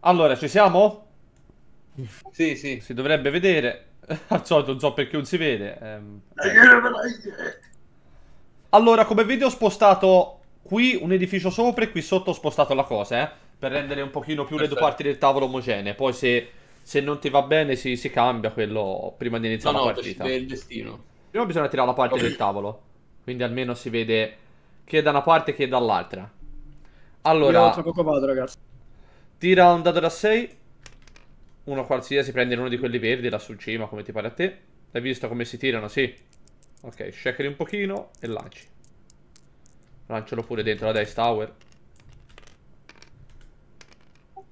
Allora, ci siamo? Sì, sì. Si dovrebbe vedere. Al solito non so perché non si vede. Ehm. allora, come vedi ho spostato qui un edificio sopra e qui sotto ho spostato la cosa, eh, Per rendere un pochino più Perfetto. le due parti del tavolo omogenee. Poi se, se non ti va bene si, si, cambia quello prima di iniziare no, la no, partita. No, no, destino. Prima bisogna tirare la parte okay. del tavolo. Quindi almeno si vede che da una parte che dall'altra. Allora... Io tra poco vado, ragazzi. Tira un dado da 6. Uno qualsiasi, Prendi uno di quelli verdi là sul cima, come ti pare a te. L'hai visto come si tirano, sì. Ok, shakeri un pochino e lanci. Lancialo pure dentro la dice tower.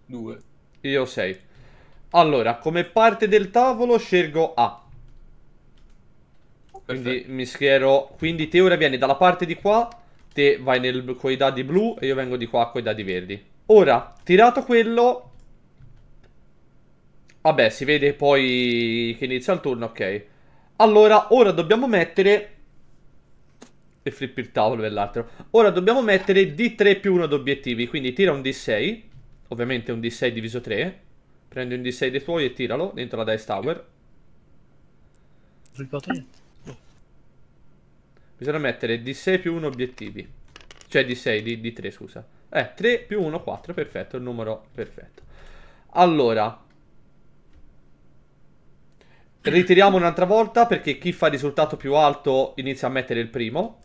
Due. Io ho sei. Allora, come parte del tavolo scelgo A. Quindi Perfetto. mi schiero... Quindi te ora vieni dalla parte di qua, te vai nel... con i dadi blu e io vengo di qua con i dadi verdi. Ora, tirato quello... Vabbè, si vede poi che inizia il turno, ok. Allora, ora dobbiamo mettere... E flippi il tavolo per l'altro. Ora dobbiamo mettere D3 più 1 ad obiettivi quindi tira un D6. Ovviamente un D6 diviso 3. Prendi un D6 dei tuoi e tiralo dentro la Dice Tower. Rubato niente. Bisogna mettere D6 più 1 obiettivi. Cioè D6, D, D3, scusa. Eh, 3 più 1, 4, perfetto, il numero perfetto. Allora, ritiriamo un'altra volta perché chi fa il risultato più alto inizia a mettere il primo.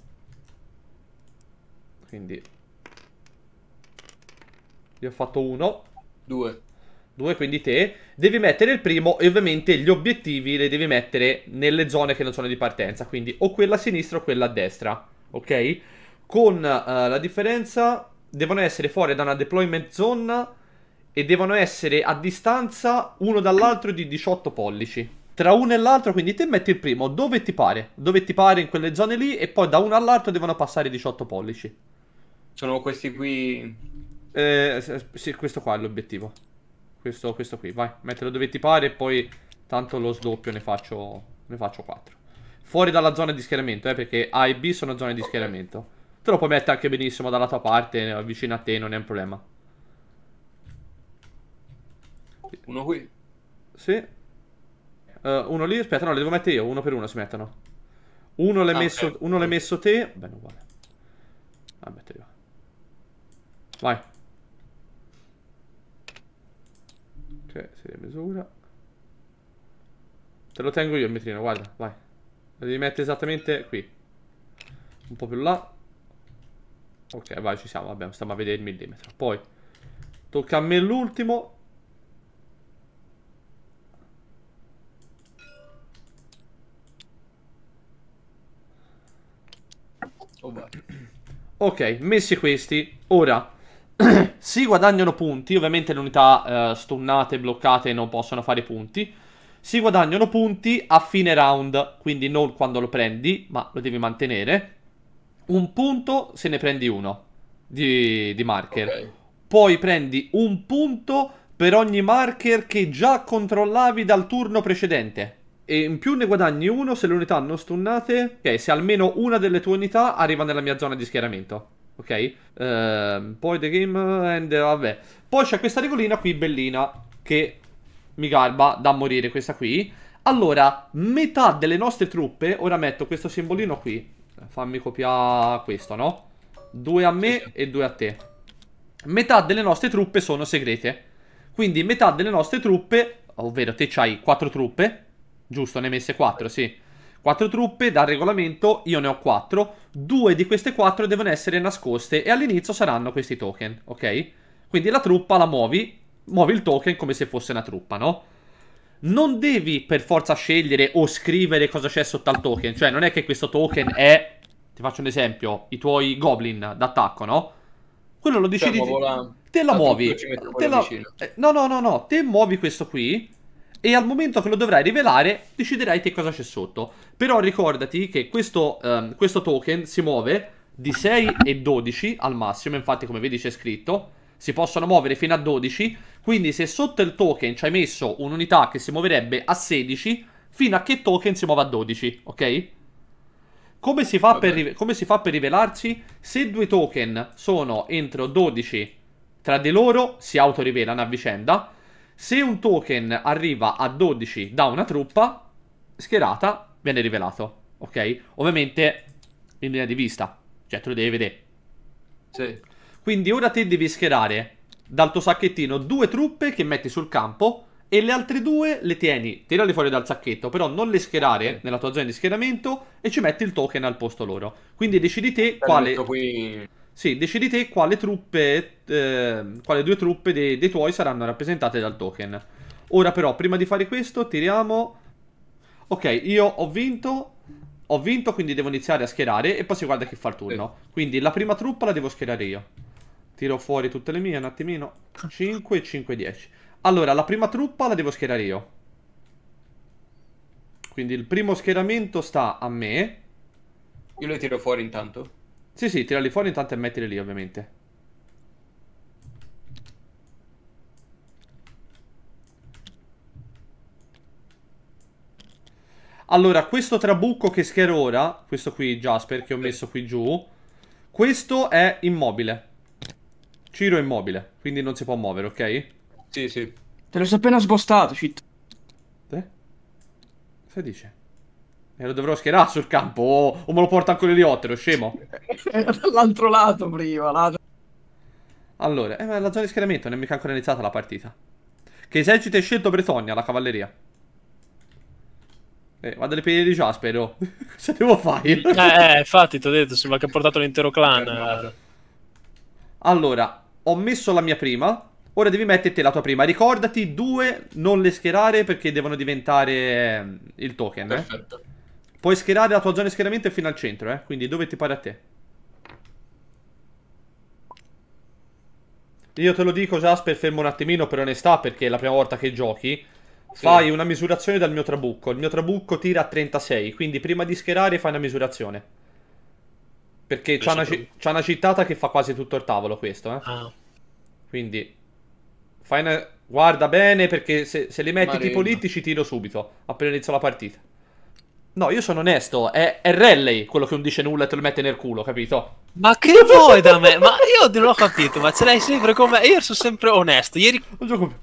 Quindi, io ho fatto 1. 2. 2, quindi te, devi mettere il primo e ovviamente gli obiettivi li devi mettere nelle zone che non sono di partenza, quindi o quella a sinistra o quella a destra, ok? Con uh, la differenza devono essere fuori da una deployment zone e devono essere a distanza uno dall'altro di 18 pollici. Tra uno e l'altro, quindi te metti il primo dove ti pare, dove ti pare in quelle zone lì e poi da uno all'altro devono passare 18 pollici. Sono questi qui. Eh, sì, questo qua è l'obiettivo. Questo, questo qui, vai, mettilo dove ti pare e poi tanto lo sdoppio ne faccio, ne faccio 4. Fuori dalla zona di schieramento, eh, perché A e B sono zone di okay. schieramento. Te lo puoi mettere anche benissimo dalla tua parte, vicino a te, non è un problema. Uno qui. Sì. Uh, uno lì, aspetta, no, li devo mettere io, uno per uno si mettono. Uno l'hai ah, messo, okay. uno l'hai messo te. Bene, uguale. Ah, metto io. Vai. Ok, si misura. Te lo tengo io il metrino, guarda, vai. Lo devi mettere esattamente qui. Un po' più là. Ok, vai, ci siamo, vabbè, stiamo a vedere il millimetro. Poi, tocca a me l'ultimo. Oh, ok, messi questi, ora si guadagnano punti, ovviamente le unità eh, stunnate bloccate non possono fare punti. Si guadagnano punti a fine round, quindi non quando lo prendi, ma lo devi mantenere un punto se ne prendi uno di, di marker. Okay. Poi prendi un punto per ogni marker che già controllavi dal turno precedente. E in più ne guadagni uno se le unità non stunnate. Ok, se almeno una delle tue unità arriva nella mia zona di schieramento. Ok? Uh, poi the game end, vabbè. Poi c'è questa regolina qui bellina che mi garba da morire questa qui. Allora, metà delle nostre truppe, ora metto questo simbolino qui, fammi copiare questo, no? Due a me e due a te. Metà delle nostre truppe sono segrete. Quindi metà delle nostre truppe, ovvero te c'hai quattro truppe, giusto? Ne hai messe quattro, sì. Quattro truppe, dal regolamento io ne ho quattro. Due di queste quattro devono essere nascoste e all'inizio saranno questi token, ok? Quindi la truppa la muovi, muovi il token come se fosse una truppa, no? non devi per forza scegliere o scrivere cosa c'è sotto al token. Cioè, non è che questo token è ti faccio un esempio, i tuoi goblin d'attacco, no? Quello lo decidi... Cioè, la... Te la, muovi. Te la... Eh, no, no, no, no, te muovi questo qui e al momento che lo dovrai rivelare deciderai te cosa c'è sotto. Però ricordati che questo, um, questo token si muove di 6 e 12 al massimo, infatti come vedi c'è scritto, si possono muovere fino a 12, quindi se sotto il token ci hai messo un'unità che si muoverebbe a 16, fino a che token si muova a 12, ok? Come si, come si, fa per rivelarsi? Se due token sono entro 12 tra di loro, si autorivelano a vicenda. Se un token arriva a 12 da una truppa schierata, viene rivelato. Ok? Ovviamente in linea di vista, cioè te lo devi vedere. Sì. Quindi ora te devi schierare dal tuo sacchettino due truppe che metti sul campo e le altre due le tieni, tirale fuori dal sacchetto, però non le schierare nella tua zona di schieramento e ci metti il token al posto loro. Quindi decidi te quale... Qui... Sì, decidi te quale truppe, eh, quale due truppe dei, dei, tuoi saranno rappresentate dal token. Ora però, prima di fare questo, tiriamo... Ok, io ho vinto, ho vinto, quindi devo iniziare a schierare e poi si guarda chi fa il turno. Sì. Quindi la prima truppa la devo schierare io. Tiro fuori tutte le mie un attimino. 5, 5, 10. Allora, la prima truppa la devo schierare io. Quindi il primo schieramento sta a me. Io le tiro fuori intanto. Sì, sì, tirali fuori intanto e mettili lì, ovviamente. Allora, questo trabucco che schiero ora, questo qui Jasper che ho messo qui giù, questo è immobile. Ciro è immobile, quindi non si può muovere, ok? Sì, sì. Te lo sei appena sbostato, shit. Te? Cosa dice? E lo dovrò schierare sul campo o, o me lo porta anche l'eliottero, scemo? Era dall'altro lato prima, lato. Allora, eh, la zona di schieramento non è mica ancora iniziata la partita. Che esercito hai scelto Bretonia, la cavalleria. Eh, vado alle piedi di Jaspero. Oh. Cosa devo fare? Eh, eh, infatti, ti ho detto, sembra che ha portato l'intero clan. Allora, ho messo la mia prima. Ora devi metterti la tua prima. Ricordati, due non le schierare perché devono diventare eh, il token. Eh. Perfetto. Eh? Puoi schierare la tua zona di schieramento fino al centro, eh? quindi dove ti pare a te. Io te lo dico, Jasper, fermo un attimino per onestà, perché è la prima volta che giochi. Sì. Fai una misurazione dal mio trabucco. Il mio trabucco tira a 36, quindi prima di schierare fai una misurazione. Perché c'ha una, una, cittata che fa quasi tutto il tavolo questo, eh? Ah. Quindi una... Guarda bene perché se, se li metti Marino. tipo lì ti tiro subito, appena inizio la partita. No, io sono onesto, è, è Rally quello che non dice nulla e te lo mette nel culo, capito? Ma che vuoi da me? Ma io non l'ho capito, ma ce l'hai sempre con me. Io sono sempre onesto. Ieri... Non gioco più.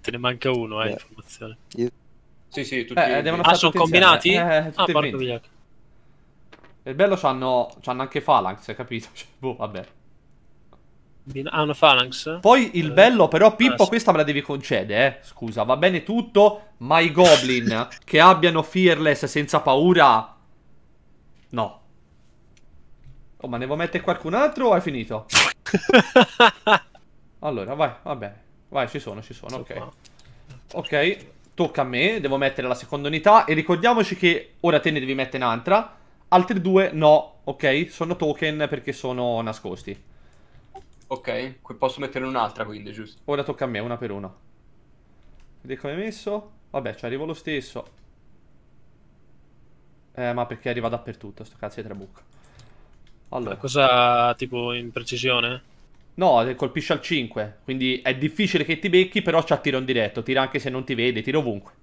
Te ne manca uno, eh, informazione. Sì, sì, tutti. Eh, devono ah, sono combinati? Insieme. Eh, ah, porco Il bello c'hanno, c'hanno anche Phalanx, capito? Cioè, boh, vabbè. Ah, una phalanx. Poi il eh, bello, però, ah, Pippo, questa me la devi concedere, eh. Scusa, va bene tutto, ma i goblin che abbiano fearless senza paura... No. Oh, ma ne vuoi mettere qualcun altro o hai finito? allora, vai, va bene. Vai, ci sono, ci sono, ok. Ok, tocca a me, devo mettere la seconda unità e ricordiamoci che ora te ne devi mettere un'altra, altri due no, ok? Sono token perché sono nascosti. Ok, posso metterne un'altra quindi, giusto? Ora tocca a me, una per una. Vedi come è messo? Vabbè, ci arrivo lo stesso. Eh, ma perché arriva dappertutto, sto cazzo di trabucco. Allora. Eh, cosa, tipo, in precisione? No, eh, colpisce al 5, quindi è difficile che ti becchi, però c'ha tiro in diretto, tira anche se non ti vede, tira ovunque.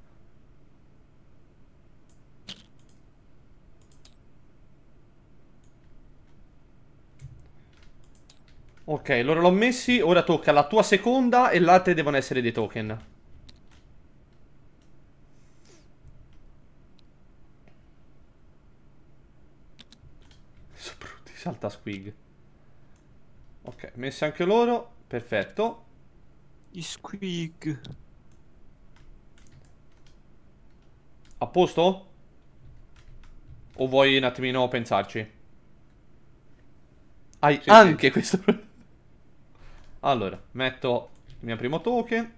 Ok, loro l'ho messi, ora tocca la tua seconda e l'altra devono essere dei token. Sono brutti, salta squig. Ok, messi anche loro, perfetto. I squig. A posto? O vuoi un attimino pensarci? Hai sì, anche sì. questo problema? Allora, metto il mio primo token.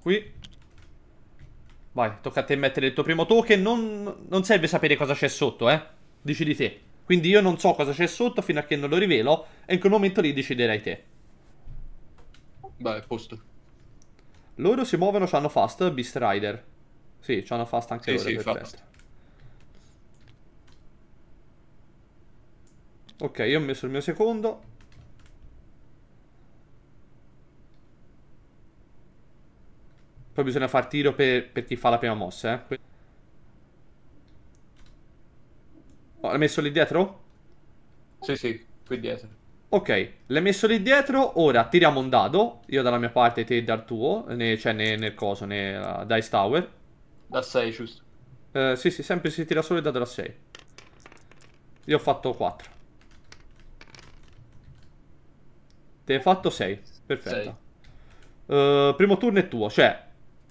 Qui. Vai, tocca a te mettere il tuo primo token. Non, non serve sapere cosa c'è sotto, eh. Dici di te. Quindi io non so cosa c'è sotto fino a che non lo rivelo. E in quel momento lì deciderai te. Beh, posto. Loro si muovono, hanno fast, Beast Rider. Sì, hanno fast anche sì, loro, sì, perfetto. Fast. Ok, io ho messo il mio secondo. Poi bisogna far tiro per, per chi fa la prima mossa, eh. Oh, l'hai messo lì dietro? Sì, sì, qui dietro. Ok, l'hai messo lì dietro, ora tiriamo un dado, io dalla mia parte te dal tuo, né, cioè né, nel coso, né uh, Dice Tower. Da 6, giusto? Uh, sì, sì, sempre si tira solo il dado da 6. Io ho fatto 4. Te hai fatto 6. Perfetto. Sei. Uh, primo turno è tuo, cioè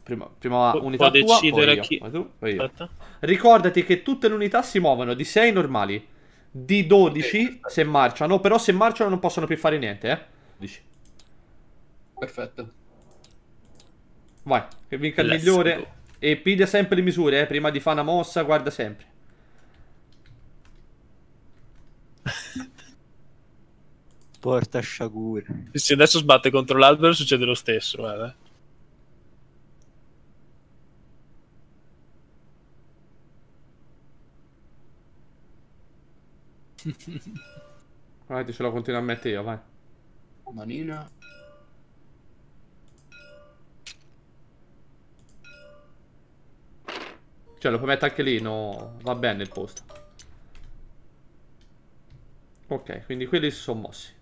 prima, prima unità può tua, decidere poi io. Chi... Tu, poi io. Ricordati che tutte le unità si muovono di 6 normali, di 12 okay. se marciano, però se marciano non possono più fare niente, eh. 12. Perfetto. Vai, che vinca il migliore. E piglia sempre le misure, eh, prima di fare una mossa, guarda sempre. porta sciagura. Se adesso sbatte contro l'albero succede lo stesso, guarda. Vai, ce la continuo a mettere io, vai. Manina. Cioè, lo puoi mettere anche lì, no? Va bene il posto. Ok, quindi quelli si sono mossi.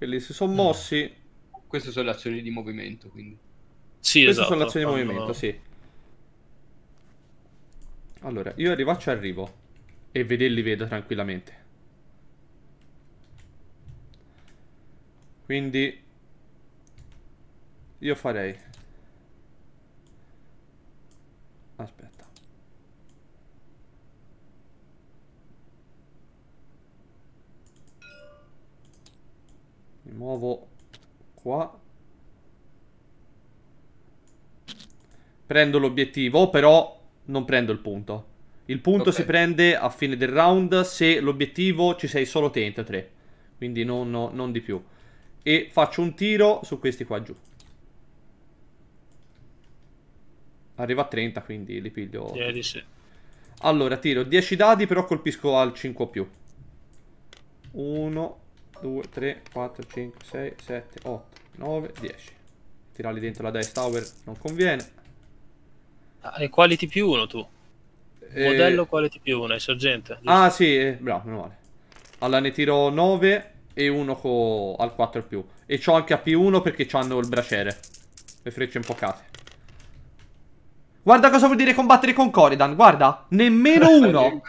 Quelli si sono eh. mossi. Queste sono le azioni di movimento, quindi. Sì, Queste esatto. sono le esatto. azioni di movimento, sì. Allora, io arrivo, ci arrivo. E vederli vedo tranquillamente. Quindi... Io farei... Aspetta. muovo qua. Prendo l'obiettivo, però non prendo il punto. Il punto okay. si prende a fine del round se l'obiettivo ci sei solo te in 3. Quindi non, no, non di più. E faccio un tiro su questi qua giù. Arriva a 30, quindi li piglio. Ieri sì. Allora, tiro 10 dadi, però colpisco al 5 più. 1, 2, 3, 4, 5, 6, 7, 8, 9, 10 Tirarli dentro la dice tower non conviene Ah, quality più 1 tu e... Eh, Modello quality più 1, è sorgente giusto? Ah sì, eh, bravo, meno male Allora ne tiro 9 e uno co... al 4 più. E c'ho anche a P1 perché hanno il braciere. Le frecce impocate. Guarda cosa vuol dire combattere con Coridan, guarda, nemmeno uno.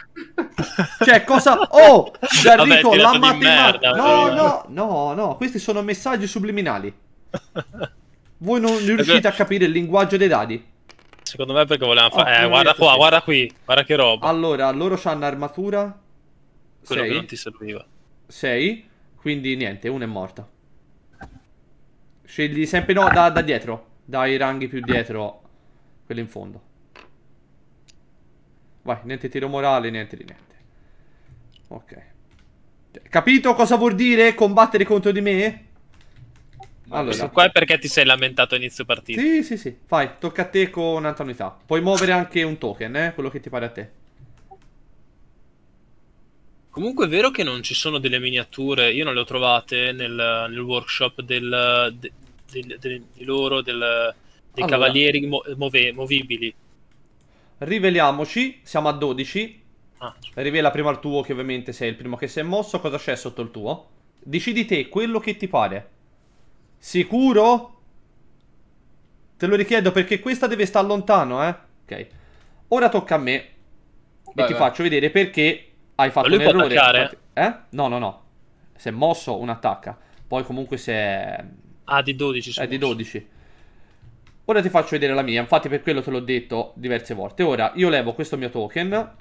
cioè, cosa... Oh, Garrico, la matematica... No, no, no, no, questi sono messaggi subliminali. Voi non riuscite a capire il linguaggio dei dadi. Secondo me perché volevamo fare... Oh, eh, guarda qua, sì. guarda qui, guarda che roba. Allora, loro hanno armatura... Quello sei. che non ti serviva. 6, quindi niente, uno è morto. Scegli sempre, no, da, da dietro, dai ranghi più dietro quello in fondo. Vai, niente tiro morale, niente di niente. Ok. Cioè, capito cosa vuol dire combattere contro di me? Allora. Questo qua è perché ti sei lamentato inizio partita. Sì, sì, sì. Fai, tocca a te con un'altra unità. Puoi muovere anche un token, eh? Quello che ti pare a te. Comunque è vero che non ci sono delle miniature, io non le ho trovate nel, nel workshop del, de, de, de, di loro, del, dei allora. cavalieri move- movibili. Riveliamoci, siamo a 12. Ah. Rivela prima il tuo, che ovviamente sei il primo che si è mosso. Cosa c'è sotto il tuo? Decidi te quello che ti pare. Sicuro? Te lo richiedo perché questa deve stare lontano, eh? Ok. Ora tocca a me. Vai, e ti vai. faccio vedere perché hai fatto un errore. Infatti, eh? No, no, no. Si è mosso, un attacca. Poi comunque si è... Ah, di 12. È mosso. di 12. Ora ti faccio vedere la mia, infatti per quello te l'ho detto diverse volte. Ora io levo questo mio token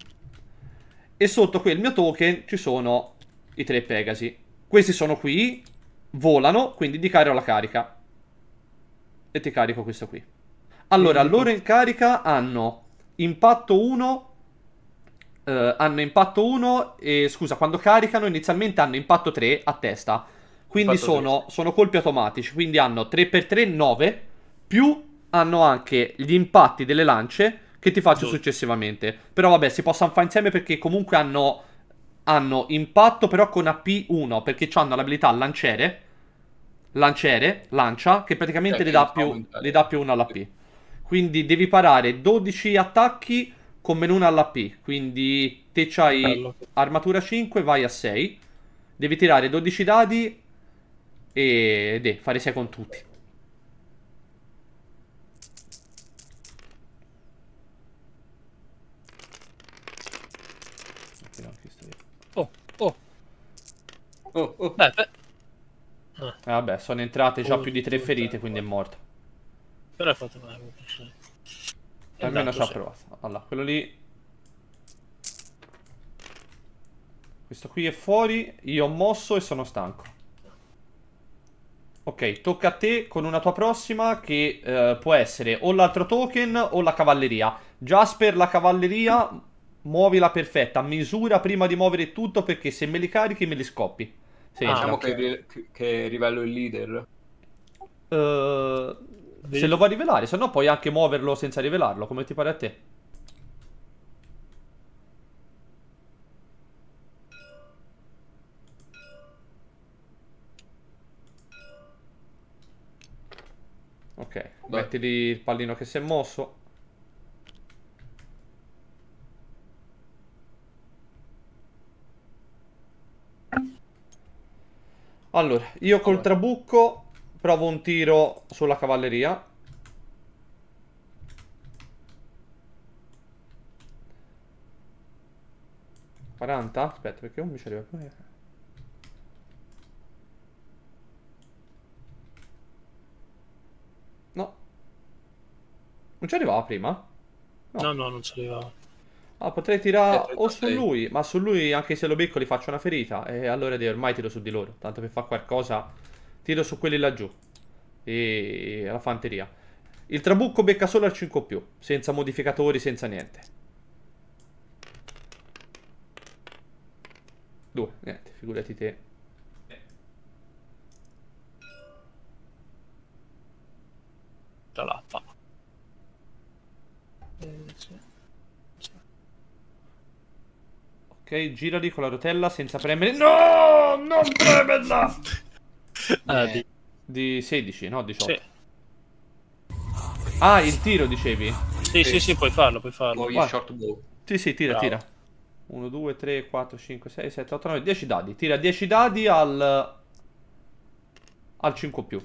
e sotto quel mio token ci sono i tre Pegasi. Questi sono qui, volano, quindi di carico la carica. E ti carico questo qui. Allora, loro in carica hanno impatto 1 Uh, eh, hanno impatto 1 e scusa, quando caricano inizialmente hanno impatto 3 a testa. Quindi sono, sono, colpi automatici, quindi hanno 3x3 9 più hanno anche gli impatti delle lance che ti faccio successivamente. Però vabbè, si possono fare insieme perché comunque hanno, hanno impatto però con AP1 perché hanno l'abilità lanciere, lanciere, lancia, che praticamente cioè, le dà, più, le dà, più, 1 all'AP. Quindi devi parare 12 attacchi con meno 1 all'AP. Quindi te c'hai Bello. armatura 5, vai a 6. Devi tirare 12 dadi e eh, fare 6 con tutti. Oh, oh. Beh, beh. Eh. Vabbè, sono entrate già oh, più di tre ferite, quindi è morto. Però è fatto male. È Almeno esatto, ci ha provato. Allora, quello lì... Questo qui è fuori, io ho mosso e sono stanco. Ok, tocca a te con una tua prossima che eh, può essere o l'altro token o la cavalleria. Jasper, la cavalleria, muovila perfetta. Misura prima di muovere tutto perché se me li carichi me li scoppi. Sì, ah, diciamo okay. che, che, rivelo il leader. Uh, se lo vuoi rivelare, se no puoi anche muoverlo senza rivelarlo, come ti pare a te. Ok, Beh. mettili il pallino che si è mosso. Allora, io col trabucco provo un tiro sulla cavalleria. Quaranta? Aspetta, perché non mi ci arriva più. No. Non ci arrivava prima? No, no, no non ci arrivava. Ah, potrei tirare eh, o su lui, ma su lui anche se lo becco gli faccio una ferita. E allora ormai tiro su di loro. Tanto per fare qualcosa, tiro su quelli laggiù. E la fanteria. Il trabucco becca solo al 5 più, senza modificatori, senza niente. Due, niente, figurati te. Da lappa. Eh, Ok, girali con la rotella senza premere. No, non premerla! Ah, di... di... 16, no 18. Sì. Ah, il tiro dicevi? Sì, sì, sì, sì puoi farlo, puoi farlo. Poi short bow. Sì, sì, tira, Bravo. tira. 1, 2, 3, 4, 5, 6, 7, 8, 9, 10 dadi. Tira 10 dadi al... al 5 più.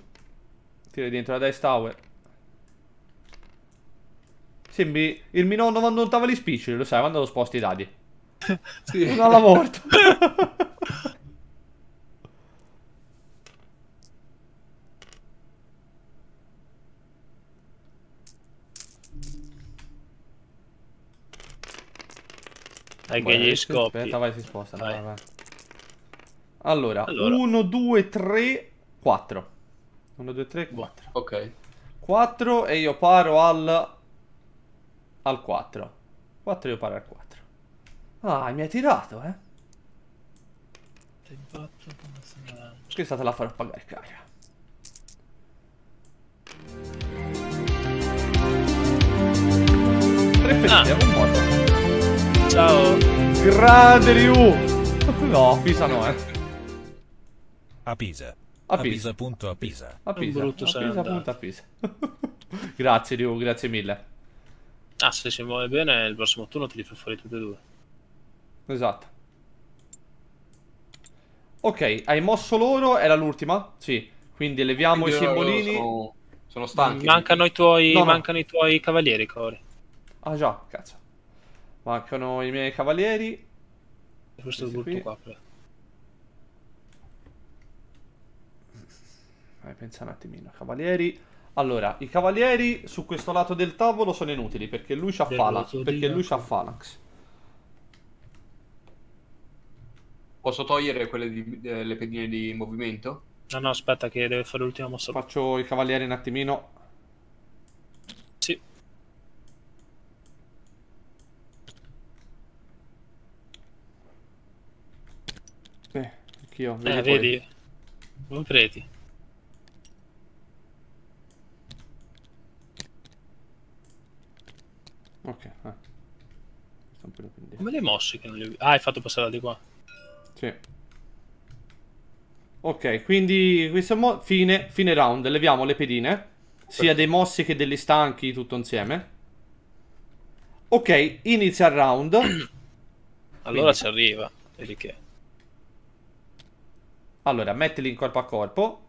Tira dentro la dice tower. Sembri il mio nonno quando non tava gli spiccioli, lo sai, quando lo sposti i dadi sì. alla volta. Dai che gli scoppi. Aspetta, vai, si sposta. Vai. Vai, vai. Allora, 1, 2, 3, 4. 1, 2, 3, 4. Ok. 4 e io paro al... al 4. 4 io paro al 4. Ah, mi hai tirato, eh. Scherzatela a far pagare cara. Preferite ah. un modo. Ciao. Grande Ryu. No, Pisa no, eh. A Pisa. A Pisa. Punto a Pisa. A Pisa. A Pisa. a Pisa. grazie Ryu, grazie mille. Ah, se si muove bene, il prossimo turno te li fa fuori tutti e due. Esatto. Ok, hai mosso loro, era l'ultima? Sì. Quindi leviamo Quindi i simbolini. Sono, sono stanchi. Mm, mancano i tuoi, no, mancano i tuoi cavalieri, Core. Ah già, cazzo. Mancano i miei cavalieri. Questo brutto qua. Però. Vai, pensa un attimino. Cavalieri. Allora, i cavalieri su questo lato del tavolo sono inutili perché lui c'ha Phalanx. Perché lui c'ha Phalanx. Posso togliere quelle di, eh, le pedine di movimento? No, no, aspetta che deve fare l'ultima mossa. Faccio i cavalieri un attimino. Sì. Sì, anch'io. Eh, vedi? Non credi. Ok, eh. Come le mosse che non le ho... Ah, hai fatto passare da di qua. Sì. Ok, quindi questo mo- fine, fine round. Leviamo le pedine. Sia dei mossi che degli stanchi, tutto insieme. Ok, inizia il round. allora quindi. ci arriva. E che... Allora, mettili in corpo a corpo.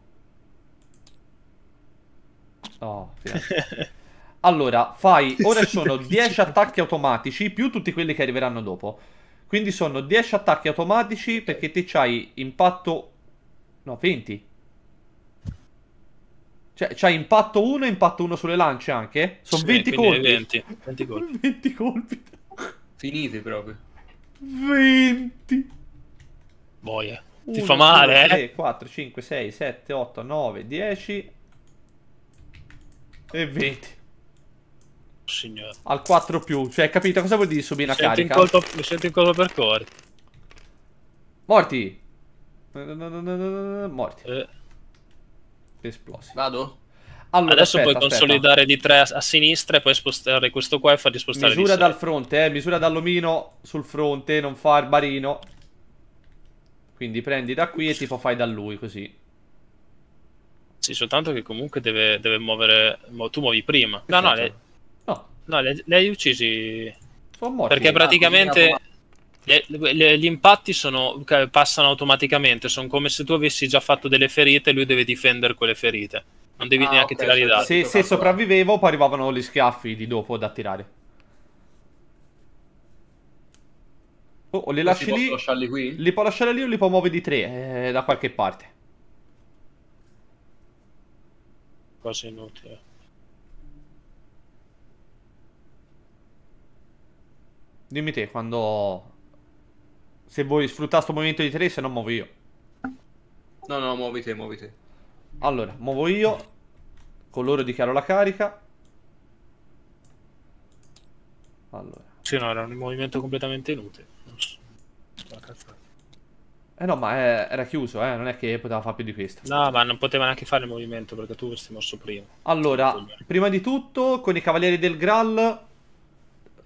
Oh, allora, fai... Ora sono 10 attacchi automatici più tutti quelli che arriveranno dopo. Quindi sono 10 attacchi automatici perché ti c'hai impatto... No, 20. Cioè, c'hai impatto 1 e impatto 1 sulle lance anche. Sono sì, 20, colpi. 20. 20 colpi. 20 colpi. Finiti proprio. 20. Boia. Ti 1, fa male, eh? 3, 4, 5, 6, 7, 8, 9, 10 e 20 signore. Al 4 più, cioè, capito? Cosa vuol dire subire una carica? Colpo, mi sento in colpo per cuore. Morti! Morti. Eh. Esplosi. Vado? Allora, Adesso aspetta, puoi consolidare di 3 a, a, sinistra e poi spostare questo qua e fargli spostare Misura di 6. dal fronte, eh. Misura dall'omino sul fronte, non fa il barino. Quindi prendi da qui e tipo fai da lui, così. Sì, soltanto che comunque deve, deve muovere... Tu muovi prima. Che no, no, le, esatto. eh, No, li, li hai uccisi. Sono morti. Perché ah, praticamente le, le, gli impatti sono, passano automaticamente. Sono come se tu avessi già fatto delle ferite e lui deve difendere quelle ferite. Non devi ah, neanche okay, tirare i dati. Se, se sopravvivevo, poi arrivavano gli schiaffi di dopo da tirare. Oh, li lasci lì. qui? Li può lasciare lì o li può muovere di tre eh, da qualche parte. Quasi inutile. Dimmi te quando... Se vuoi sfruttare questo movimento di 3, se no muovo io. No, no, muovite, muovite. Allora, muovo io. Con loro dichiaro la carica. Allora. Sì, no, era un movimento completamente inutile. Eh no, ma è, eh, era chiuso, eh, non è che poteva fare più di questo. No, ma non poteva neanche fare il movimento perché tu avresti mosso prima. Allora, prima di tutto, con i cavalieri del Graal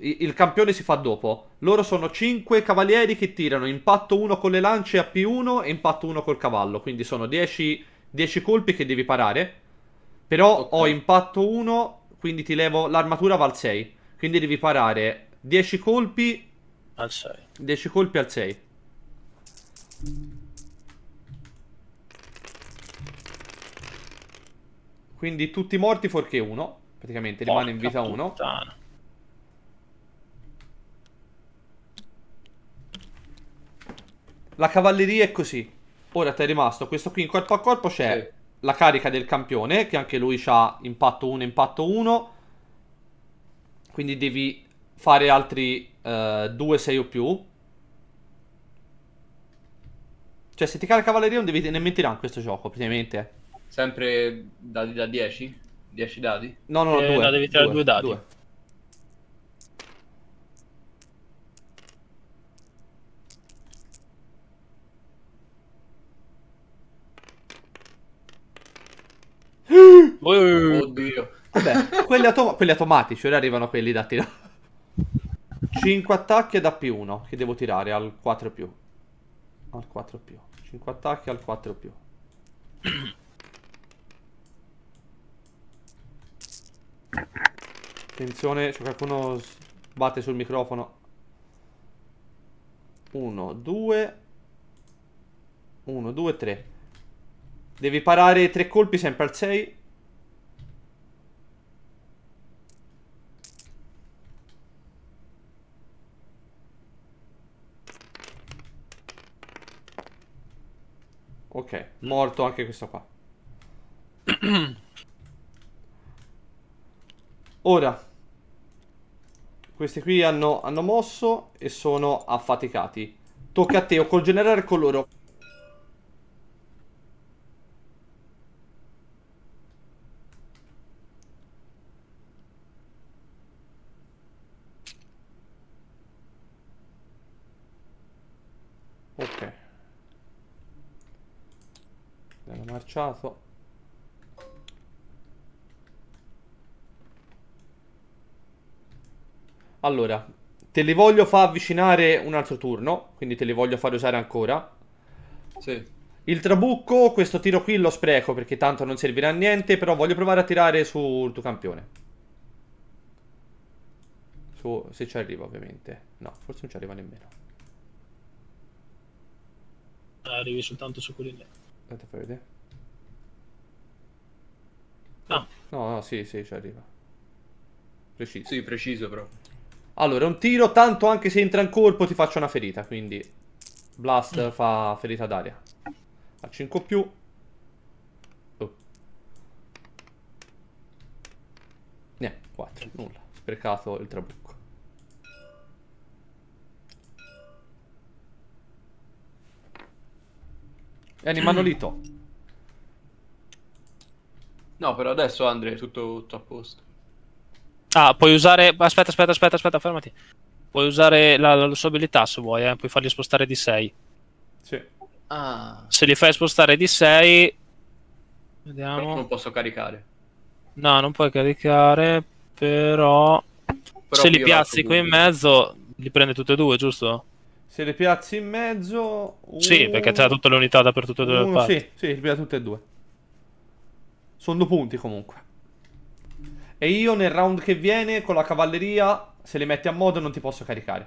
il campione si fa dopo. Loro sono 5 cavalieri che tirano impatto 1 con le lance a P1 e impatto 1 col cavallo. Quindi sono 10, 10 colpi che devi parare. Però okay. ho impatto 1, quindi ti levo l'armatura va al 6. Quindi devi parare 10 colpi al 6. 10 colpi al 6. Quindi tutti morti fuorché uno. Praticamente Porca rimane in vita puttana. uno. La cavalleria è così. Ora ti è rimasto questo qui in corpo a corpo, c'è sì. la carica del campione, che anche lui ha impatto 1, impatto 1. Quindi devi fare altri 2, uh, 6 o più. Cioè, se ti carica cavalleria non devi nemmeno tirare in questo gioco, praticamente. Sempre dadi da 10? 10 dadi? No, no, no, eh, No, devi tirare due, dadi. Due. Oddio. Vabbè, quelli, autom quelli automatici, ora arrivano quelli da tirare. 5 attacchi ad AP1 che devo tirare al 4 più. Al 4 più. 5 attacchi al 4 più. Attenzione, se qualcuno batte sul microfono. 1, 2, 1, 2, 3. Devi parare tre colpi sempre al 6. Ok, morto anche questo qua. Ora, questi qui hanno, hanno mosso e sono affaticati. Tocca a te o col generare con loro. schiacciato Allora, te li voglio far avvicinare un altro turno, quindi te li voglio far usare ancora. Sì. Il trabucco, questo tiro qui lo spreco perché tanto non servirà a niente, però voglio provare a tirare sul tuo campione. Su, se ci arriva ovviamente. No, forse non ci arriva nemmeno. Arrivi soltanto su quelli lì. Aspetta, fai vedere. No, no, sì, sì, ci arriva. Preciso. Sì, preciso però. Allora, un tiro, tanto anche se entra in colpo ti faccio una ferita, quindi... Blast mm. fa ferita d'aria. A 5 più. Oh. Niente, 4, nulla. Sprecato il trabucco. È animalolito. No, però adesso Andre è tutto, tutto a posto. Ah, puoi usare... Aspetta, aspetta, aspetta, aspetta, fermati. Puoi usare la, la sua abilità se vuoi, eh. puoi farli spostare di 6. Sì. Ah. Se li fai spostare di 6... Vediamo. Però non posso caricare. No, non puoi caricare, però... però se li piazzi qui in mezzo, li prende tutte e due, giusto? Se li piazzi in mezzo... Un... Sì, perché c'è tutte le unità dappertutto e due. Un... Sì, sì, li piazza tutte e due. Sono due punti comunque. E io nel round che viene con la cavalleria, se li metti a modo non ti posso caricare.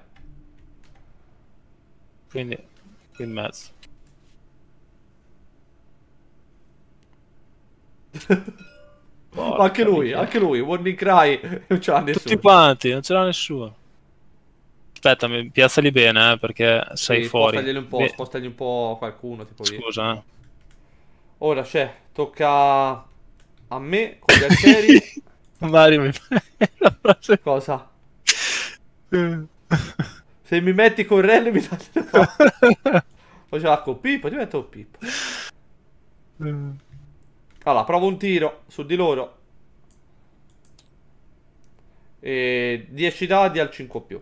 Quindi, In mezzo. anche lui, mia. anche lui, warning cry, non ce l'ha nessuno. Tutti quanti, non ce l'ha nessuno. Aspetta, piazzali bene, eh, perché sei sì, fuori. Spostagli un po', Beh. spostagli un po' qualcuno, tipo Scusa, eh. Ora c'è, tocca a me con gli arcieri. Mario mi la frase. Cosa? Se mi metti con correlle mi dai la Poi ce l'ha con Pippo, ti metto con Pippo. Allora, provo un tiro su di loro. E 10 dadi al 5 più.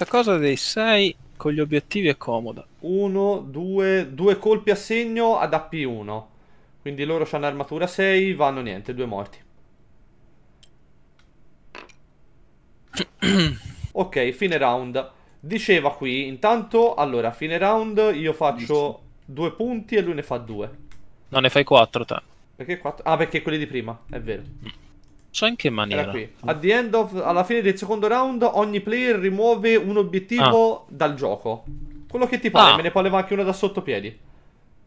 sta cosa dei 6 con gli obiettivi è comoda. 1, 2, 2 colpi a segno ad AP1. Quindi loro hanno armatura 6, vanno niente, due morti. ok, fine round. Diceva qui, intanto, allora, fine round io faccio due punti e lui ne fa due. No, ne fai quattro, te. Perché quattro? Ah, perché quelli di prima, è vero. Mm. So in che maniera? Of, alla fine del secondo round ogni player rimuove un obiettivo ah. dal gioco. Quello che ti pare, ah. me ne paleva anche uno da sottopiedi.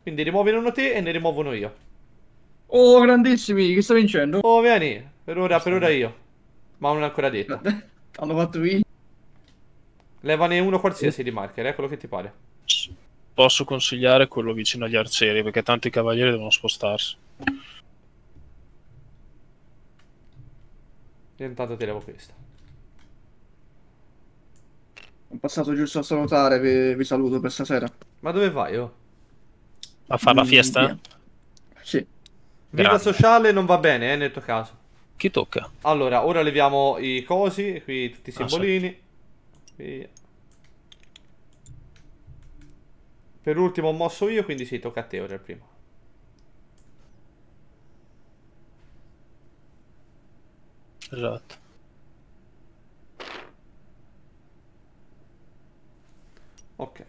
Quindi rimuovono uno te e ne rimuovono io. Oh, grandissimi, chi sta vincendo? Oh, vieni, per ora, per ora io. Ma non è ancora detto. Hanno fatto io. Levane uno qualsiasi di marker, è eh, quello che ti pare. Posso consigliare quello vicino agli arcieri, perché tanti cavalieri devono spostarsi. intanto ti levo questa. Ho passato giusto a salutare, vi, vi saluto per stasera. Ma dove vai io? Oh? A fare la mm, fiesta? Mm, sì. Grande. Vita sociale non va bene, eh, nel tuo caso. Chi tocca? Allora, ora leviamo i cosi, qui tutti i ah, simbolini. Via. Per ultimo ho mosso io, quindi sì, tocca a te ora il primo. Esatto. Ok.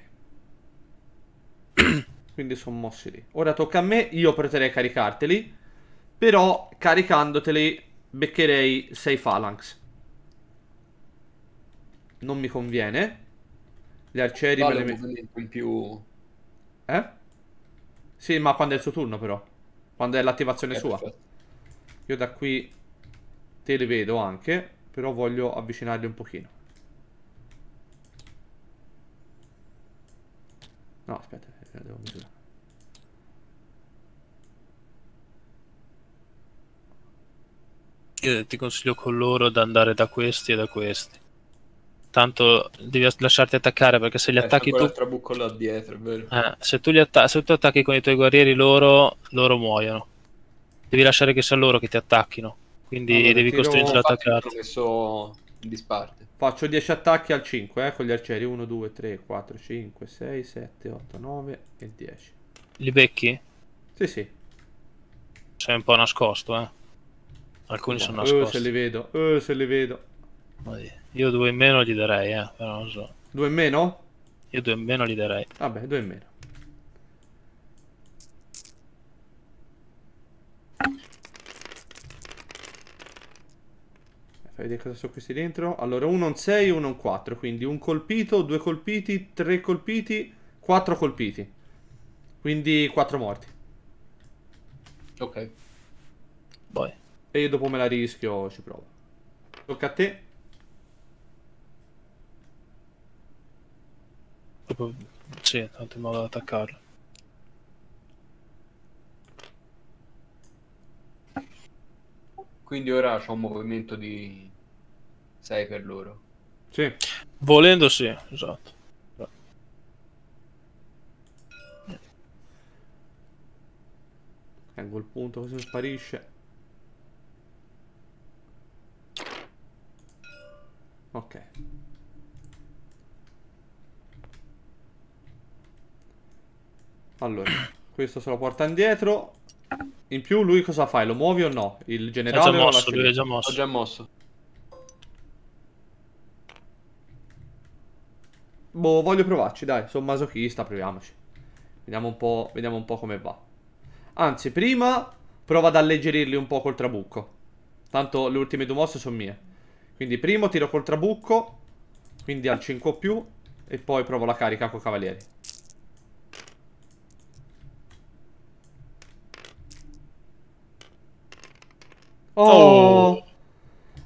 Quindi sono mossi lì. Ora tocca a me, io potrei caricarteli. Però caricandoteli beccherei 6 phalanx. Non mi conviene. Gli arcieri... Vale un movimento in più... Eh? Sì, ma quando è il suo turno però. Quando è l'attivazione eh, sua. Io da qui te le vedo anche, però voglio avvicinarle un pochino. No, aspetta, eh, la devo misurare. Io ti consiglio con loro di andare da questi e da questi. Tanto devi lasciarti attaccare perché se li eh, attacchi tu... Trabucco là dietro, vero. Eh, se, tu li se tu attacchi con i tuoi guerrieri loro, loro muoiono. Devi lasciare che sia loro che ti attacchino. Quindi allora, devi costringere ad attaccare. Ho messo in disparte. Faccio 10 attacchi al 5, eh, con gli arcieri 1, 2, 3, 4, 5, 6, 7, 8, 9 e 10. Li becchi? Sì, sì. Sei un po' nascosto, eh. Alcuni Ma, sono eh, nascosti. Uh, se li vedo, uh, se li vedo. Io due in meno gli darei, eh, però non so. Due in meno? Io due in meno li darei. Vabbè, due in meno. Fai vedere cosa sono questi dentro. Allora, uno un 6 e uno un 4. Quindi un colpito, due colpiti, tre colpiti, quattro colpiti. Quindi quattro morti. Ok. Boy. E io dopo me la rischio, ci provo. Tocca a te. Sì, tanto in modo ad attaccarlo. Quindi ora c'è un movimento di sei per loro. Sì. Volendo sì, esatto. Tengo il punto così sparisce. Ok. Allora, questo se lo porta indietro. In più lui cosa fai? Lo muovi o no? Il generale è già mosso, lui già mosso. Ho già mosso. Boh, voglio provarci, dai. Sono masochista, proviamoci. Vediamo un po', vediamo un po' come va. Anzi, prima prova ad alleggerirli un po' col trabucco. Tanto le ultime due mosse sono mie. Quindi primo tiro col trabucco, quindi al 5 più, e poi provo la carica con cavalieri. Oh! oh.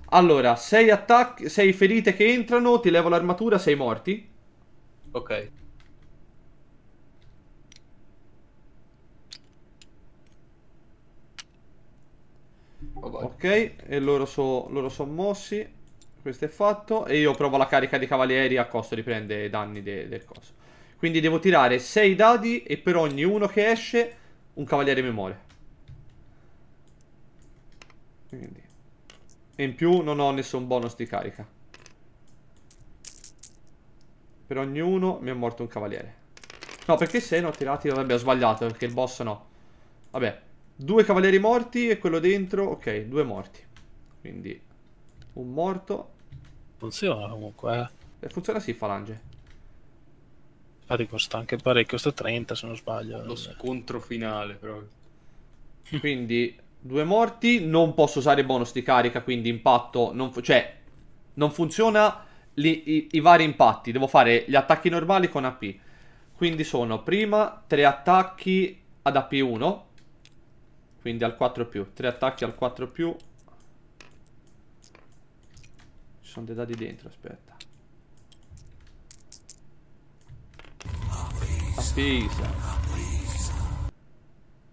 Allora, 6 ferite che entrano, ti levo l'armatura, 6 morti. Ok. Oh, ok, e loro sono so mossi. Questo è fatto. E io provo la carica di cavalieri a costo di prendere danni de del coso. Quindi devo tirare 6 dadi e per ogni uno che esce un cavaliere mi Quindi. E in più non ho nessun bonus di carica. Per ognuno mi è morto un cavaliere No perché se ne ho tirati Vabbè ho sbagliato perché il boss no Vabbè Due cavalieri morti e quello dentro Ok due morti Quindi Un morto Funziona comunque eh. eh funziona sì falange Infatti costa anche parecchio, costa 30 se non sbaglio. Lo scontro finale però Quindi due morti, non posso usare bonus di carica, quindi impatto, non cioè non funziona li, i, i vari impatti. Devo fare gli attacchi normali con AP. Quindi sono prima tre attacchi ad AP1. Quindi al 4 più. Tre attacchi al 4 più. Ci sono dei dadi dentro, aspetta. AP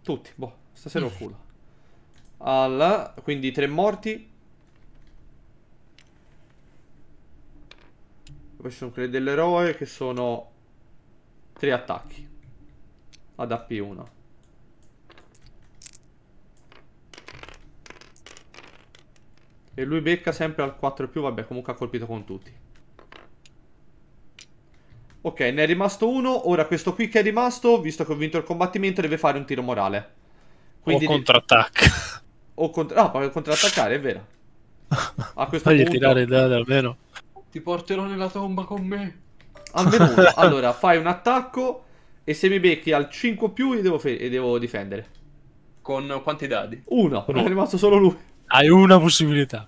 Tutti, boh. Stasera ho culo. Al, quindi tre morti. Poi ci sono quelle dell'eroe che sono tre attacchi ad AP1. E lui becca sempre al 4 più, vabbè comunque ha colpito con tutti. Ok, ne è rimasto uno, ora questo qui che è rimasto, visto che ho vinto il combattimento, deve fare un tiro morale. Quindi o contrattacca. O contra... No, ah, può contrattaccare, è vero. A questo Fagli punto... tirare il dado almeno. Ti porterò nella tomba con me. Almeno uno. allora, fai un attacco e se mi becchi al 5 più devo, devo, difendere. Con quanti dadi? Uno, uno. è rimasto solo lui. Hai una possibilità.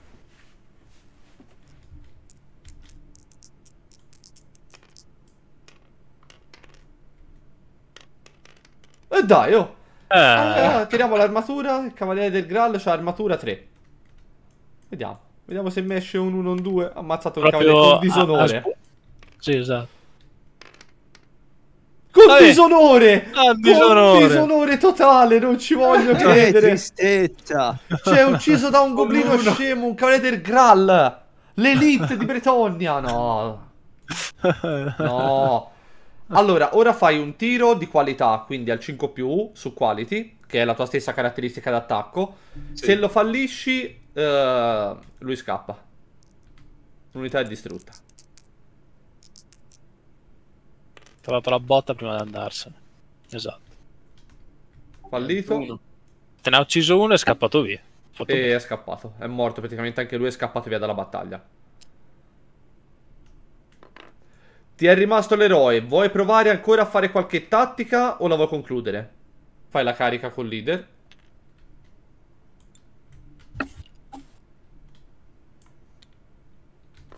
E eh, dai, oh! Eh. Allora, tiriamo l'armatura. Il cavaliere del Graal c'ha armatura 3. Vediamo. Vediamo se mi esce un 1 un 2. Ammazzato il cavolo con disonore. A, a sì, esatto. Con Vabbè. disonore! Ah, disonore! disonore totale, non ci voglio credere. Tristezza. Cioè, ucciso da un goblino uno. scemo, un cavaliere del Graal. L'elite di Bretogna, no. No. Allora, ora fai un tiro di qualità, quindi al 5 più, su quality, che è la tua stessa caratteristica d'attacco. Sì. Se lo fallisci, Uh, lui scappa. L'unità è distrutta. Ha trovato la botta prima di andarsene. Esatto. Fallito. Uno. Te ne ha ucciso uno e è scappato via. Fatto e via. è scappato. È morto praticamente anche lui, è scappato via dalla battaglia. Ti è rimasto l'eroe. Vuoi provare ancora a fare qualche tattica o la vuoi concludere? Fai la carica col leader.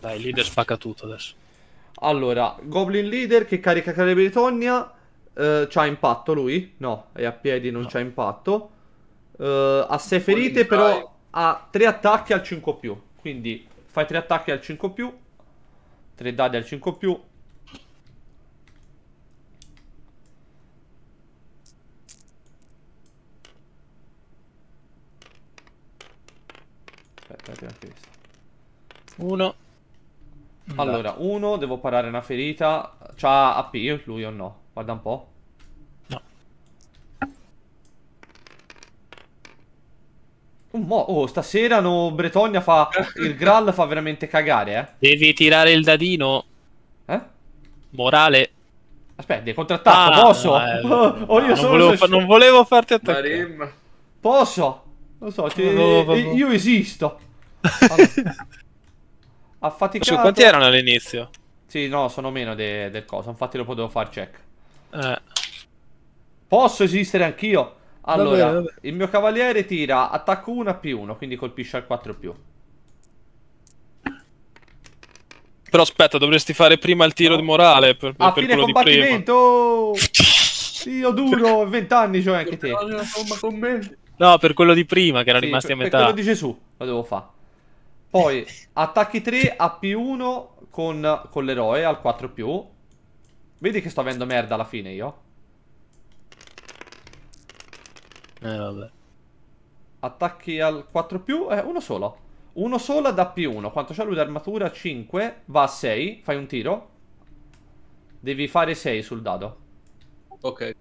Dai, leader spacca tutto adesso. Allora, Goblin leader che carica Calibritogna. Eh, c'ha impatto lui? No, è a piedi, non no. c'ha impatto. Eh, ha 6 ferite, però ha 3 attacchi al 5 più. Quindi fai 3 attacchi al 5 più. 3 dadi al 5 più. Aspetta, prima questa. 1 Mm. Allora, esatto. uno, devo parare una ferita. C'ha AP lui o no? Guarda un po'. No. Oh, stasera no, Bretonia fa... il Graal fa veramente cagare, eh. Devi tirare il dadino. Eh? Morale. Aspetta, devi contrattare. Ah, posso? No, eh, oh, io non, volevo so... non volevo farti attaccare. Posso? Lo so, ti... no, io esisto. Allora. Ha Affaticato. Su, cioè, quanti erano all'inizio? Sì, no, sono meno de del coso. Infatti lo potevo far check. Eh. Posso esistere anch'io? Allora, vabbè, vabbè. il mio cavaliere tira attacco 1 a più 1, quindi colpisce al 4 più. Però aspetta, dovresti fare prima il tiro no. di morale per, per, a per fine combattimento! Oh! Io duro, 20 anni cioè anche te. No, per quello di prima che era sì, rimasto a metà. Per quello di Gesù, lo devo fare. Poi attacchi 3 a p 1 con, con l'eroe al 4 più. Vedi che sto avendo merda alla fine io. Eh vabbè. Attacchi al 4 più, eh, uno solo. Uno solo da p 1. Quanto c'è lui d'armatura? 5. Va a 6. Fai un tiro. Devi fare 6 sul dado. Ok.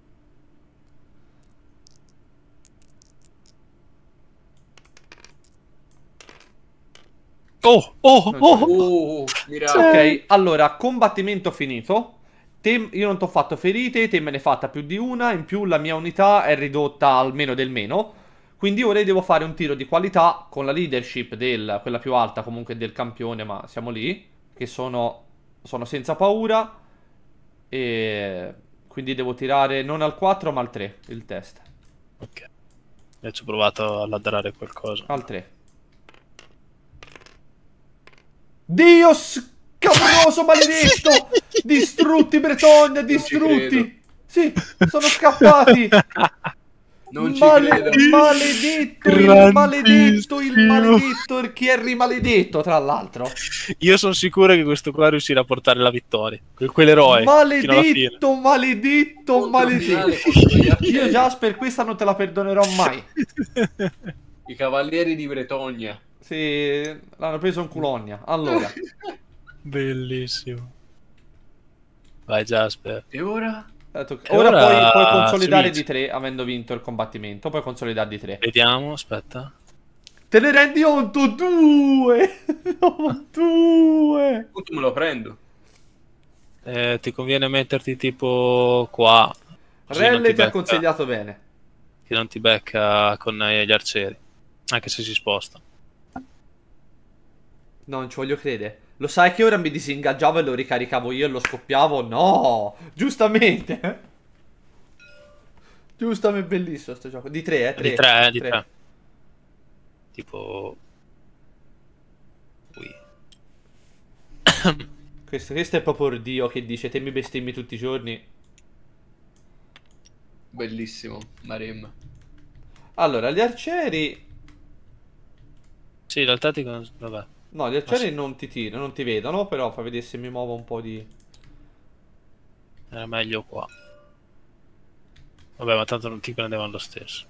Oh, oh, oh, oh. Ok, uh, uh, allora, combattimento finito. Te, io non ti ho fatto ferite, te me ne hai fatta più di una, in più la mia unità è ridotta almeno del meno. Quindi ora devo fare un tiro di qualità con la leadership del, quella più alta comunque del campione, ma siamo lì, che sono, sono senza paura. E quindi devo tirare non al 4 ma al 3 il test. Ok. E ci ho provato a ladrare qualcosa. Al 3. Dio scabroso maledetto! Distrutti Bretonia, distrutti! Sì, sono scappati! Non Male- maledetto, il maledetto, il maledetto, il Thierry maledetto, tra l'altro. Io sono sicuro che questo qua riuscirà a portare la vittoria. Quell'eroe. Maledetto, maledetto, maledetto. Io Jasper questa non te la perdonerò mai. I cavalieri di Bretogna. Sì, l'hanno preso in Culogna. Allora. Bellissimo. Vai Jasper. E ora? E ora, ora puoi, puoi consolidare di 3 avendo vinto il combattimento. Puoi consolidare di 3. Vediamo, aspetta. Te ne rendi conto 2! 2! me lo prendo. Eh, ti conviene metterti tipo qua. Relle ti, ti ha consigliato bene. Che non ti becca con gli arcieri. Anche se si sposta. No, non ci voglio credere. Lo sai che ora mi disingaggiavo e lo ricaricavo io e lo scoppiavo? No! Giustamente! Giustamente bellissimo sto gioco. Di tre, eh? Tre. Di 3, eh, di tre. Tipo... Ui. questo, questo è proprio Dio che dice te mi bestemmi tutti i giorni. Bellissimo, Marem. Allora, gli arcieri... Sì, in realtà ti conosco... Vabbè. No, gli acciari ah, non ti tirano, non ti vedono, però fa vedere se mi muovo un po' di... Era meglio qua. Vabbè, ma tanto non ti prendevano lo stesso.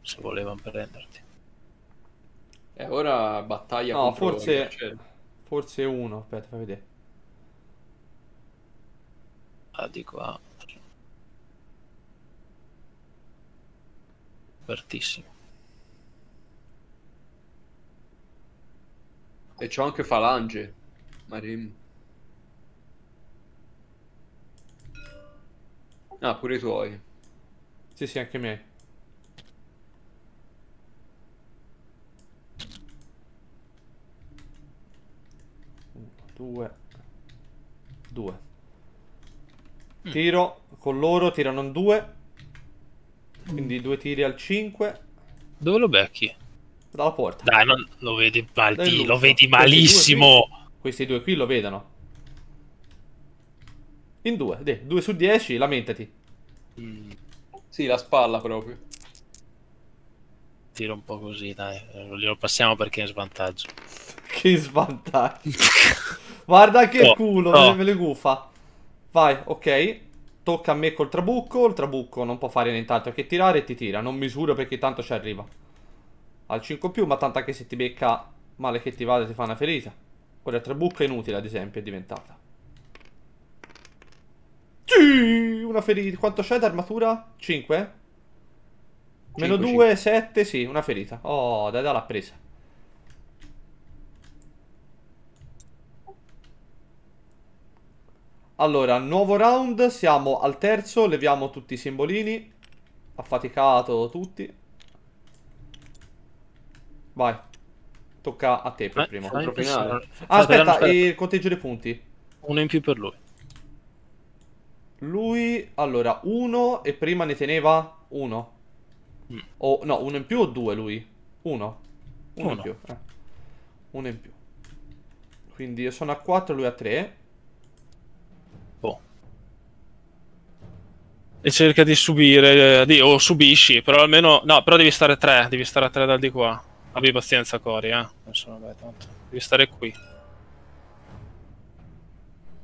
Se volevano prenderti. E ora battaglia No, forse... Forse uno, aspetta, fa vedere. Ah, di qua. Apertissimo. E c'ho anche Falange. Marim. Ah, pure i tuoi. Sì, sì, anche me. due. Due. Mm. Tiro con loro, tirano in due. Quindi due tiri al 5. Dove lo becchi? dalla porta. Dai, non lo vedi, Valdi, lo vedi malissimo. Questi due, qui, questi due qui lo vedono. In due, dai, 2 su dieci, lamentati. Mm. Sì, la spalla proprio. Tiro un po' così, dai. Eh, glielo passiamo perché è in svantaggio. che svantaggio. Guarda che no, culo, no. me le guffa. Vai, ok. Tocca a me col trabucco. Il trabucco non può fare nient'altro che tirare e ti tira. Non misura perché tanto ci arriva al 5 più, ma tanto anche se ti becca male che ti vada ti fa una ferita. Ora tre è inutile, ad esempio, è diventata. Sì, una ferita. Quanto c'è d'armatura? 5? Meno 2, 7, sì, una ferita. Oh, dai, dai, l'ha presa. Allora, nuovo round, siamo al terzo, leviamo tutti i simbolini. Affaticato tutti. Vai. Tocca a te per eh, primo. Ah, aspetta, il conteggio dei punti. Uno in più per lui. Lui, allora, uno e prima ne teneva uno. Mm. O, no, uno in più o due lui? Uno. Uno, uno. in più. Eh. Uno in più. Quindi io sono a 4, lui a 3. Oh. E cerca di subire, eh, di, o subisci, però almeno... No, però devi stare a 3, devi stare a 3 dal di qua. Abbi pazienza Cori, eh. Non Adesso vabbè, tanto. Devi stare qui.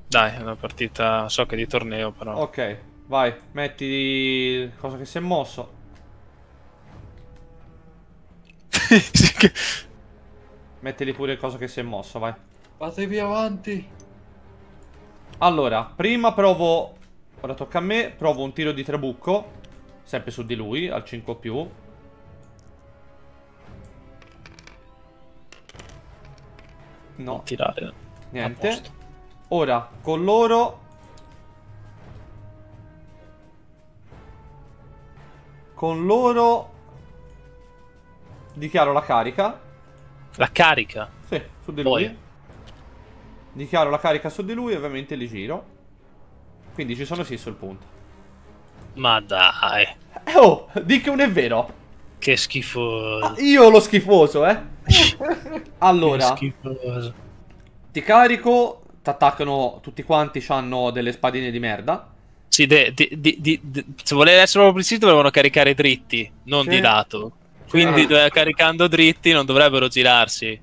Dai, è una partita, so che è di torneo, però. Ok, vai, metti cosa che si è mosso. Mettili pure cosa che si è mosso, vai. Fatevi avanti. Allora, prima provo... Ora tocca a me, provo un tiro di trabucco. Sempre su di lui, al 5+. più. No. Non tirare. Niente. Ora, con loro... Con loro... Dichiaro la carica. La carica? Sì, su di lui. Poi. Dichiaro la carica su di lui e ovviamente li giro. Quindi ci sono sì sul punto. Ma dai. Eh, oh, di che un è vero. Che schifo. Ah, io lo schifoso, eh allora, ti carico, ti attaccano tutti quanti, hanno delle spadine di merda. Sì, de, de, de, se volevi essere proprio preciso dovevano caricare dritti, non sì. di lato. Quindi ah. caricando dritti non dovrebbero girarsi.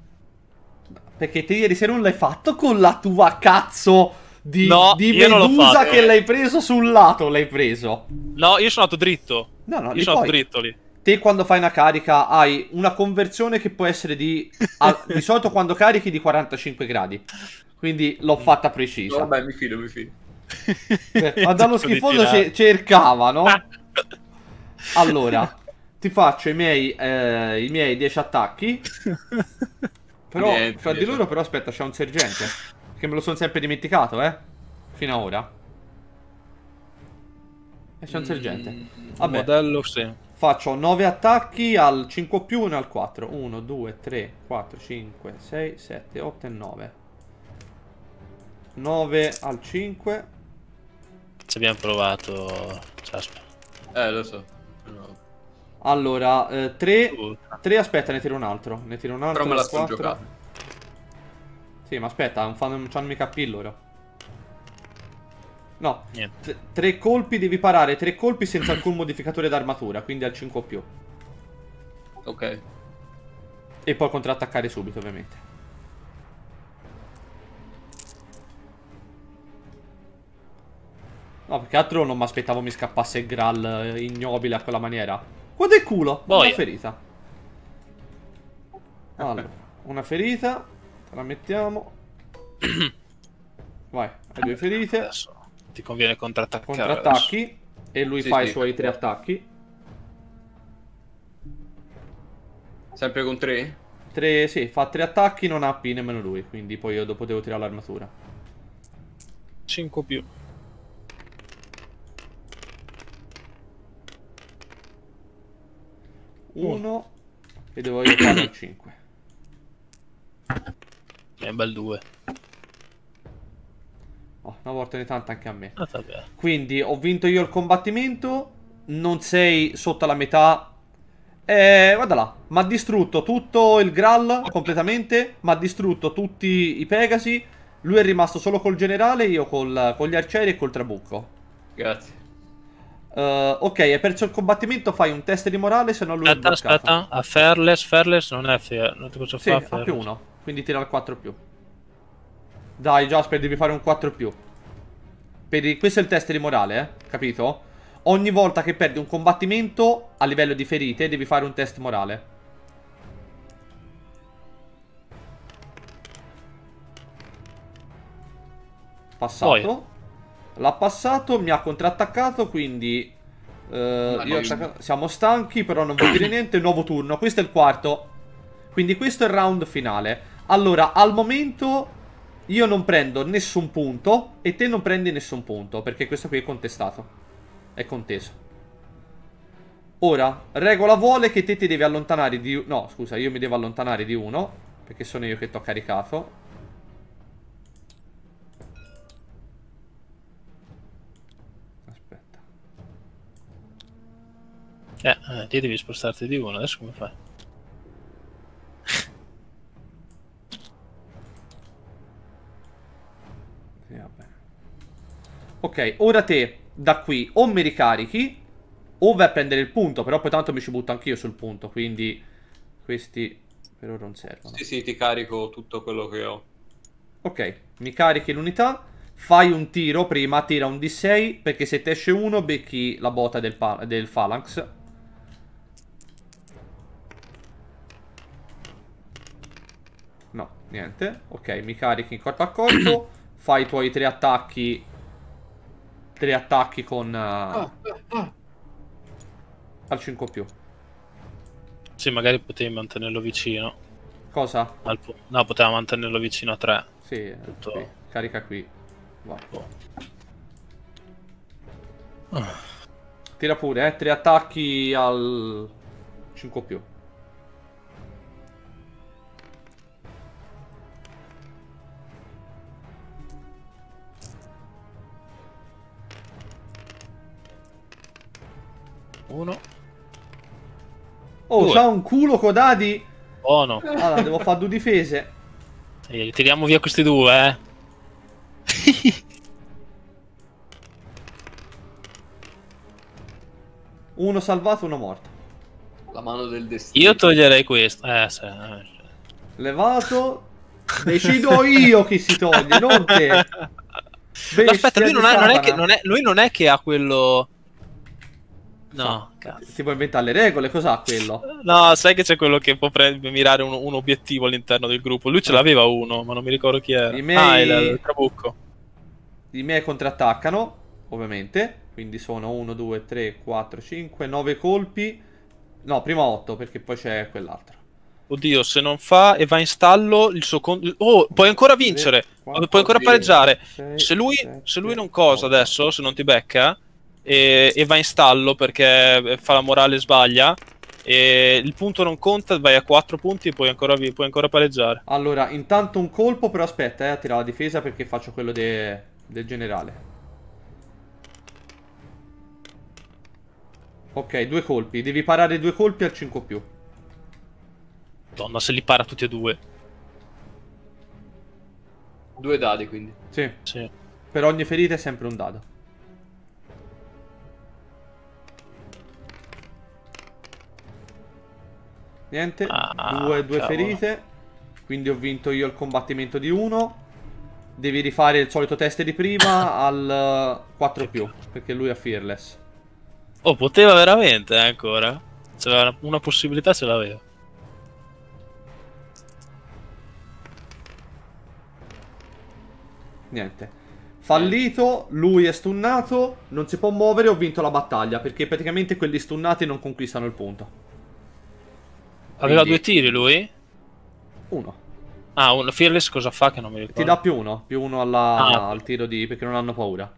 Perché te ieri sera non l'hai fatto con la tua cazzo di, no, di medusa che l'hai preso sul lato, l'hai preso. No, io sono andato dritto. No, no, io sono poi... andato dritto lì te quando fai una carica hai una conversione che può essere di... a, di solito quando carichi di 45 gradi. Quindi l'ho mm. fatta precisa. Vabbè, mi fido, mi fido. Ma dallo schifoso ce- cercava, Allora, ti faccio i miei, eh, i miei 10 attacchi. Però, niente, fra di loro, però, aspetta, c'è un sergente. Che me lo sono sempre dimenticato, eh. Fino ad ora. E eh, c'è un mm, sergente. Vabbè. Modello, sì. Faccio 9 attacchi al 5 più 1 al 4. 1, 2, 3, 4, 5, 6, 7, 8 e 9. 9 al 5. Ci abbiamo provato, Jasper. Eh, lo so. No. Allora, 3... Eh, 3, aspetta, ne tiro un altro. Ne tiro un altro. Però me la sono giocata. Sì, ma aspetta, non, c'hanno mica P loro. No, Niente. tre colpi devi parare, tre colpi senza alcun modificatore d'armatura, quindi al 5 o più. Ok. E poi contrattaccare subito, ovviamente. No, perché altro non mi aspettavo mi scappasse Graal eh, ignobile a quella maniera. Guarda il culo! Boia. Una ferita. Allora, una ferita. La mettiamo. Vai, hai due ferite. Adesso ti conviene contrattaccare. Contrattacchi adesso. e lui sì, fa sì. i suoi tre attacchi. Sempre con tre? Tre, sì, fa tre attacchi, non ha P nemmeno lui, quindi poi io dopo devo tirare l'armatura. 5 più. Uno e devo aiutare il 5. È un eh, bel 2. Oh, una volta ogni tanto anche a me. Ah, Quindi ho vinto io il combattimento. Non sei sotto la metà. Eh, guarda là, mi ha distrutto tutto il Graal completamente, mi ha distrutto tutti i Pegasi, lui è rimasto solo col generale, io col, con gli arcieri e col trabucco. Grazie. Uh, ok, hai perso il combattimento, fai un test di morale, se no lui aspetta, è bloccato. Aspetta, a ah, Fairless, Fairless non è Fairless, non ti posso sì, fare Fairless. più uno, quindi tira al 4 più. Dai, Jasper, devi fare un 4 più. Per... Questo è il test di morale, eh? Capito? Ogni volta che perdi un combattimento a livello di ferite devi fare un test morale. Passato. L'ha passato, mi ha contrattaccato, quindi... Eh, io attacca... Siamo stanchi, però non vuol dire niente. Nuovo turno. Questo è il quarto. Quindi questo è il round finale. Allora, al momento io non prendo nessun punto e te non prendi nessun punto, perché questo qui è contestato. È conteso. Ora, regola vuole che te ti devi allontanare di... No, scusa, io mi devo allontanare di uno, perché sono io che ti ho caricato. Aspetta. Eh, eh, ti devi spostarti di uno, adesso come fai? Ok, ora te da qui o mi ricarichi o vai a prendere il punto, però poi tanto mi ci butto anch'io sul punto, quindi questi per ora non servono. Sì, sì, ti carico tutto quello che ho. Ok, mi carichi l'unità, fai un tiro prima, tira un D6, perché se te esce uno becchi la botta del, del Phalanx. No, niente. Ok, mi carichi in corpo a corpo, fai i tuoi tre attacchi te attacchi con... Uh, ah, ah. Al 5 più. Sì, magari potevi mantenerlo vicino. Cosa? Al, no, poteva mantenerlo vicino a 3. Sì, eh, Tutto... sì. carica qui. Vai. Ah. Tira pure, eh. Tre attacchi al 5 più. Uno. Oh, Due. c'ha un culo Codadi. Buono. Allora, devo fare due difese. E tiriamo via questi due, eh. uno salvato, uno morto. La mano del destino. Io toglierei questo. Eh, sì. Eh, cioè. Levato. Decido io chi si toglie, non te. Aspetta, lui non, ha, non, è che, non è, lui non è che ha quello No, cazzo. Ti puoi inventare le regole, cos'ha quello? No, sai che c'è quello che può pre- mirare un, un, obiettivo all'interno del gruppo. Lui ce eh. l'aveva uno, ma non mi ricordo chi era. I miei... Ah, il, il trabucco. I miei contrattaccano, ovviamente. Quindi sono 1, 2, 3, 4, 5, 9 colpi. No, prima 8 perché poi c'è quell'altro. Oddio, se non fa e va in stallo il suo con... Oh, puoi ancora vincere. 4, puoi ancora pareggiare. 6, se, lui, 7, se lui non cosa 8. adesso, se non ti becca e, e, va in stallo perché eh, fa la morale e sbaglia. E il punto non conta, vai a 4 punti e puoi ancora, puoi ancora pareggiare. Allora, intanto un colpo, però aspetta eh, a tirare la difesa perché faccio quello de del generale. Ok, due colpi. Devi parare due colpi al 5 più. Madonna, se li para tutti e due. Due dadi, quindi. Sì. sì. Per ogni ferita è sempre un dado. Niente, ah, due, due ferite. Quindi ho vinto io il combattimento di uno. Devi rifare il solito test di prima al 4 eh, più, perché lui ha fearless. Oh, poteva veramente eh, ancora. C'era una possibilità, ce l'aveva. Niente. Fallito, lui è stunnato, non si può muovere, ho vinto la battaglia, perché praticamente quelli stunnati non conquistano il punto. Aveva Quindi... due tiri lui? Uno. Ah, uno. Fearless cosa fa che non mi ricordo? Ti dà più uno, più uno alla... ah. al tiro di... perché non hanno paura.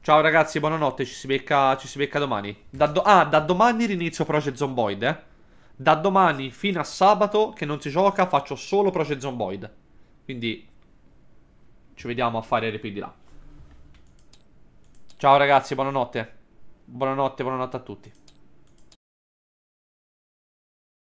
Ciao ragazzi, buonanotte, ci si becca, ci si becca domani. Da do... ah, da domani rinizio Project Zomboid, eh. Da domani fino a sabato che non si gioca faccio solo Project Zomboid. Quindi ci vediamo a fare RP di là. Ciao ragazzi, buonanotte. Buonanotte, buonanotte a tutti.